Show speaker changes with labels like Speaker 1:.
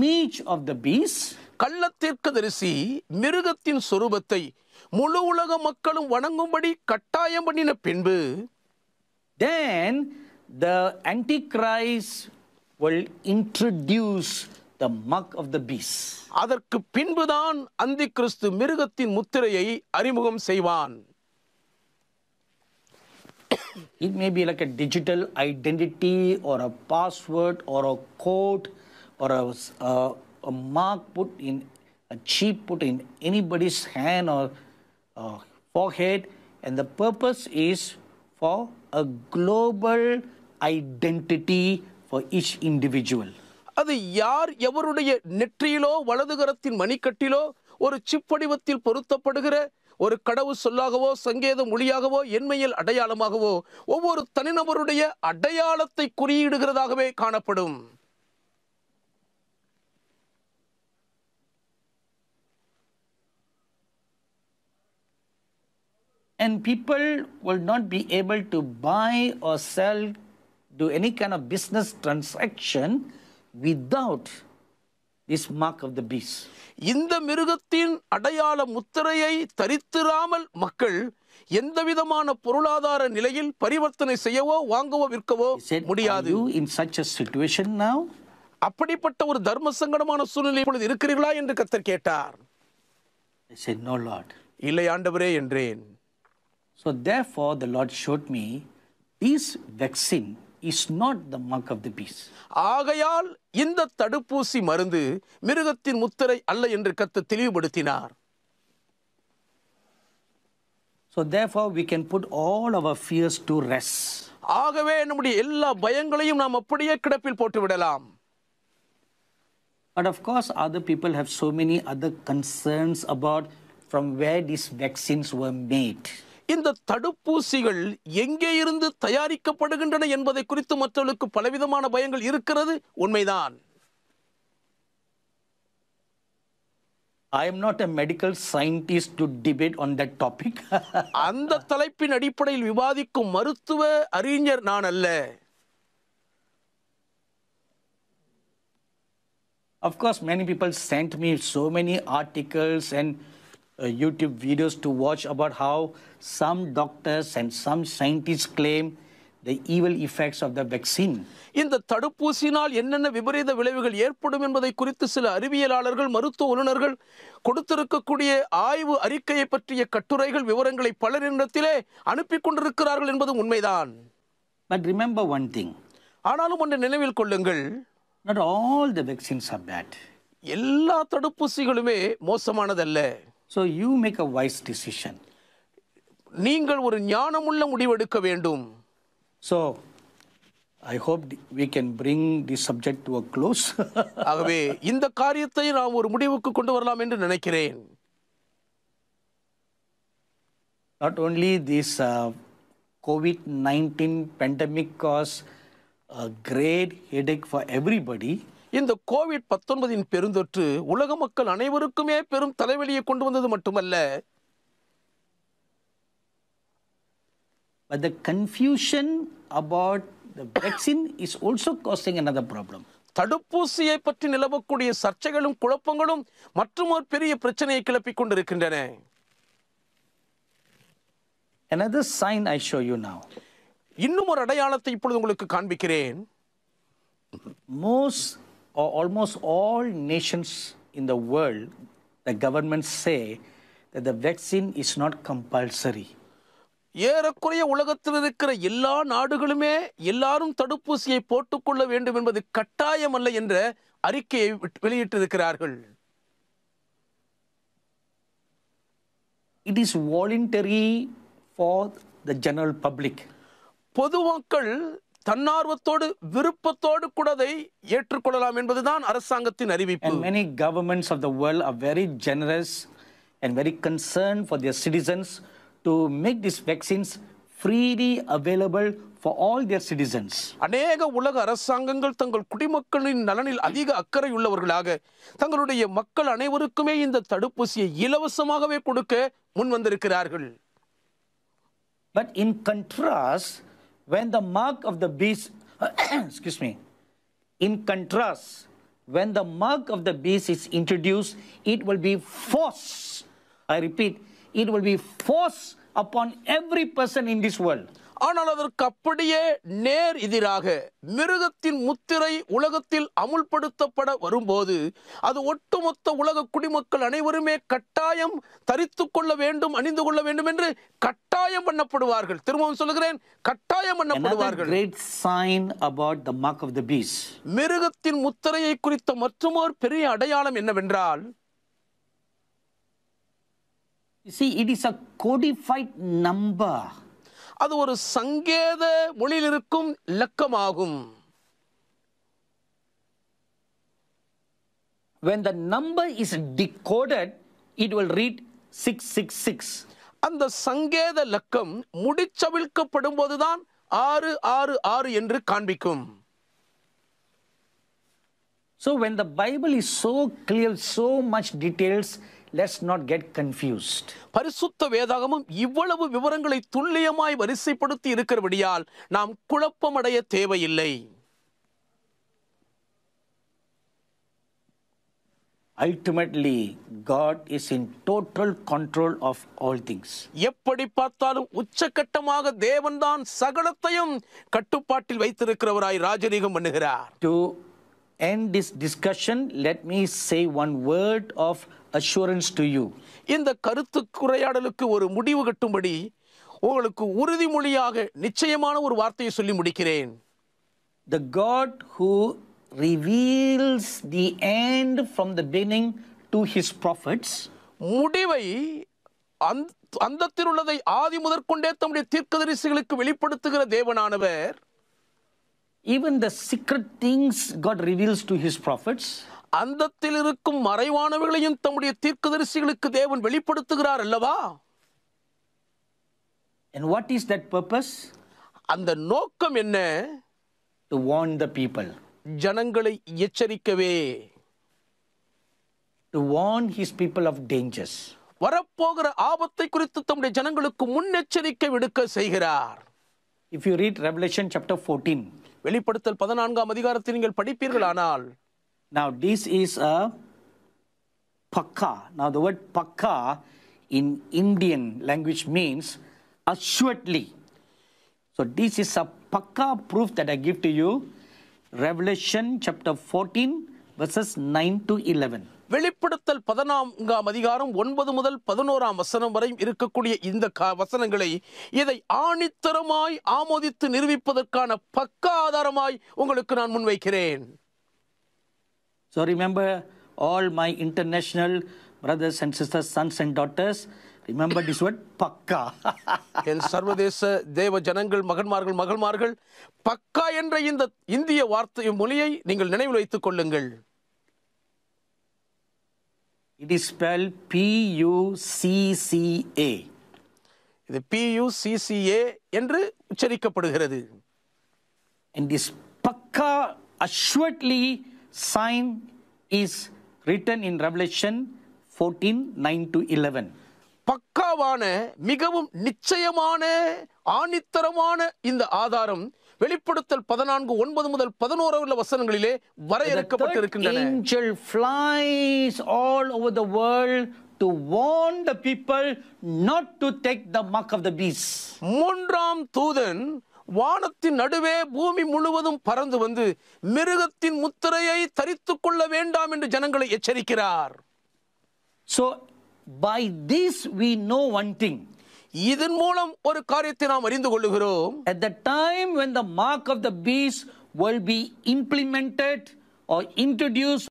Speaker 1: Speech of the beast கள்ளத்திற்கு தரிசி மிருகத்தின் சொரூபத்தை முழு உலக மக்களும் வணங்கும்படி கட்டாயம் பண்ணின பின்பு then the antichrist will introduce the mark of the beast அதற்கு பின்புதான் அந்தி கிறிஸ்து மிருகத்தின் முத்திரையை அறிமுகம் செய்வான் it may be like a digital identity or a password or a code or a, a, a mark put in a chip put in anybody's hand or uh, forehead and the purpose is for a global identity for each individual அது யார் எவருடைய நெற்றியிலோ வலதுகரத்தின் மணிக்கட்டிலோ ஒரு சிப்படிவத்தில் பொருத்தப்படுகிற ஒரு கடவு சொல்லாகவோ சங்கேத மொழியாகவோ எண்மையில் அடையாளமாகவோ ஒவ்வொரு தனிநபருடைய அடையாளத்தை குறியிடுகிறதாகவே காணப்படும் and people will not be able to buy or sell, do any kind of business transaction without this mark of the beast. இந்த மிருகத்தின் அடையாள முத்திரையை தரித்திராமல் மக்கள் எந்த விதமான பொருளாதார நிலையில் பரிவர்த்தனை செய்யவோ வாங்கவோ விற்கவோ முடியாது இன் சச் சிச்சுவேஷன் நவ் அப்படிப்பட்ட ஒரு தர்ம சங்கடமான சூழ்நிலை இப்பொழுது இருக்கிறீர்களா என்று கத்தர் கேட்டார் இல்லை ஆண்டவரே என்றேன் So therefore, the Lord showed me this vaccine is not the mark of the beast ஆகையால் இந்த தடுப்பூசி மருந்து மிருகத்தின் முத்திரை அல்ல என்று கத்த தெளிவுபடுத்தினார் so therefore we can put all our fears to rest ஆகவே நம்முடைய எல்லா பயங்களையும் நாம் அப்படியே கிடப்பில் போட்டு விடலாம் but of course other people have so many other concerns about from where this vaccines were made இந்த தடுப்பூசிகள் எங்கே இருந்து தயாரிக்கப்படுகின்றன என்பதை குறித்து மற்றவர்களுக்கு பலவிதமான பயங்கள் இருக்கிறது உண்மைதான் சயின்டிஸ்ட் அந்த தலைப்பின் அடிப்படையில் விவாதிக்கும் மருத்துவ அறிஞர் நான் அல்ல course, many people sent me so many articles and Uh, YouTube videos to watch about how some doctors and some scientists claim the evil effects of the vaccine. இந்த தடுப்பூசினால் என்னென்ன விபரீத விளைவுகள் ஏற்படும் என்பதை குறித்து சில அறிவியலாளர்கள் மருத்துவ வல்லுநர்கள் கொடுத்திருக்கக்கூடிய ஆய்வு அறிக்கையை பற்றிய கட்டுரைகள் விவரங்களை பலரிடத்திலே அனுப்பி கொண்டிருக்கிறார்கள் என்பதும் உண்மைதான் பட் ரிமெம்பர் ஒன் திங் ஆனாலும் ஒன்று நினைவில் கொள்ளுங்கள் not all the vaccines are bad எல்லா தடுப்பூசிகளுமே மோசமானதல்ல so you make a wise decision நீங்கள் ஒரு ஞானமுள்ள முடிவெடுக்க வேண்டும் so I hope we can bring the subject to a close ஆகவே இந்த காரியத்தை நாம் ஒரு முடிவுக்கு கொண்டு வரலாம் என்று நினைக்கிறேன் not only this uh, COVID-19 pandemic caused a great headache for everybody, இந்த கோவிட் பத்தொன்பதின் பெருந்தொற்று உலக மக்கள் அனைவருக்குமே பெரும் தலைவலியை கொண்டு வந்தது மட்டுமல்ல But the confusion about the vaccine is also causing another problem. தடுப்பூசியை பற்றி நிலவக்கூடிய சர்ச்சைகளும் குழப்பங்களும் மற்றும் ஒரு பெரிய பிரச்சனையை கிளப்பிக் கொண்டிருக்கின்றன Another sign I show you now. இன்னும் ஒரு அடையாளத்தை இப்பொழுது உங்களுக்கு காண்பிக்கிறேன் most almost all nations in the world, the governments say that the vaccine is not compulsory. ஏறக்குறைய உலகத்தில் இருக்கிற எல்லா நாடுகளுமே எல்லாரும் தடுப்பூசியை போட்டுக்கொள்ள வேண்டும் என்பது கட்டாயம் அல்ல என்ற அறிக்கையை வெளியிட்டிருக்கிறார்கள் it is voluntary for the general public பொதுமக்கள் தன்னார்வத்தோடு விருப்பத்தோடு கூட அதை ஏற்றுக்கொள்ளலாம் என்பதுதான் அரசாங்கத்தின் அறிவிப்பு many governments of the world are very generous and very concerned for their citizens to make these vaccines freely available for all their citizens அநேக உலக அரசாங்கங்கள் தங்கள் குடிமக்களின் நலனில் அதிக அக்கறை உள்ளவர்களாக தங்களுடைய மக்கள் அனைவருக்குமே இந்த தடுப்பூசியை இலவசமாகவே கொடுக்க முன் வந்திருக்கிறார்கள் but in contrast when the mark of the beast, excuse me, in contrast, when the mark of the beast is introduced, it will be force. I repeat, it will be force upon every person in this world. ஆனால் அதற்கு அப்படியே நேர் எதிராக மிருகத்தின் முத்திரை உலகத்தில் அமுல்படுத்தப்பட வரும்போது அது ஒட்டுமொத்த உலக குடிமக்கள் அனைவருமே கட்டாயம் தரித்து கொள்ள வேண்டும் அணிந்து கொள்ள வேண்டும் என்று கட்டாயம் பண்ணப்படுவார்கள் திரும்பவும் சொல்லுகிறேன் கட்டாயம் பண்ணப்படுவார்கள் sign the of the beast மிருகத்தின் முத்திரையை குறித்த மற்றொரு பெரிய அடையாளம் என்னவென்றால் See, it is a codified number. அது ஒரு சங்கேத மொழியில் இருக்கும் இலக்கமாகும் when the number is decoded it will read 666 அந்த சங்கேத லக்கம் முடிச்சவிழ்க்கப்படும் போதுதான் ஆறு ஆறு ஆறு என்று காண்பிக்கும் So when the Bible is so clear, so much details, let's not get confused பரிசுத்த வேதாகமும் இவ்வளவு விவரங்களை துல்லியமாய் வரிசைப்படுத்தி இருக்கிறபடியால் நாம் குழப்பமடைய தேவையில்லை ultimately God is in total control of all things எப்படி பார்த்தாலும் உச்சகட்டமாக தேவன்தான் சகலத்தையும் கட்டுப்பாட்டில் வைத்திருக்கிறவராய் ராஜரீகம் பண்ணுகிறார் to end this discussion, let me say one word of assurance to you. இந்த கருத்து குறையாடலுக்கு ஒரு முடிவு கட்டும்படி உங்களுக்கு உறுதிமொழியாக நிச்சயமான ஒரு வார்த்தையை சொல்லி முடிக்கிறேன் The God who reveals the end from the beginning to his prophets முடிவை அந்தத்தில் உள்ளதை ஆதி முதற்கொண்டே தம்முடைய தீர்க்கதரிசிகளுக்கு வெளிப்படுத்துகிற தேவனானவர் even the secret things God reveals to his prophets. அந்தத்தில் இருக்கும் மறைவானவைகளையும் தம்முடைய தீர்க்கதரிசிகளுக்கு தேவன் வெளிப்படுத்துகிறார் அல்லவா And what is that purpose? அந்த நோக்கம் என்ன? To warn the people. ஜனங்களை எச்சரிக்கவே. To warn his people of dangers. வரப்போகிற ஆபத்தை குறித்து தம்முடைய ஜனங்களுக்கு முன்னெச்சரிக்கை விடுக்க செய்கிறார். If you read Revelation chapter 14. வெளிப்படுத்தல் பதினான்காம் அதிகாரத்தை நீங்கள் படிப்பீர்கள் ஆனால் Now this is a pakka. Now the word pakka in Indian language means assuredly. So this is a pakka proof that I give to you. Revelation chapter 14 verses 9 to 11. வெளிப்படுத்தல் பதினான்காம் அதிகாரம் ஒன்பது முதல் பதினோராம் வசனம் வரை இருக்கக்கூடிய இந்த வசனங்களை இதை ஆணித்தரமாய் ஆமோதித்து நிரூபிப்பதற்கான பக்க ஆதாரமாய் உங்களுக்கு நான் முன்வைக்கிறேன் So remember all my international brothers and sisters sons and daughters, remember this what பக்கா என் சர்வதேச தேவ ஜனங்கள் மகன்மார்கள் மகள்மார்கள் பக்கா என்ற இந்த இந்திய வார்த்தை மொழியை நீங்கள் நினைவில் வைத்துக் கொள்ளுங்கள் இட் இஸ் ஸ்பெல் பியூசிசிஏ இது பியூசிசிஏ என்று உச்சரிக்கப்படுகிறது அண்ட் இஸ் பக்கா assuredly sign is written in Revelation fourteen nine to eleven பக்காவான மிகவும் நிச்சயமான ஆணித்தரமான இந்த ஆதாரம் வெளிப்படுத்தல் பதினான்கு ஒன்பது முதல் பதினோரு உள்ள வசனங்களிலே வரையறுக்கப்பட்டிருக்கின்றன மூன்றாம் தூதன் வானத்தின் நடுவே பூமி முழுவதும் பறந்து வந்து மிருகத்தின் முத்திரையை தரித்துக் கொள்ள வேண்டாம் என்று ஜனங்களை எச்சரிக்கிறார் So by this we know one thing இதன் மூலம் ஒரு காரியத்தை நாம் அறிந்து கொள்கிறோம் at the time when the mark of the beast will be implemented or introduced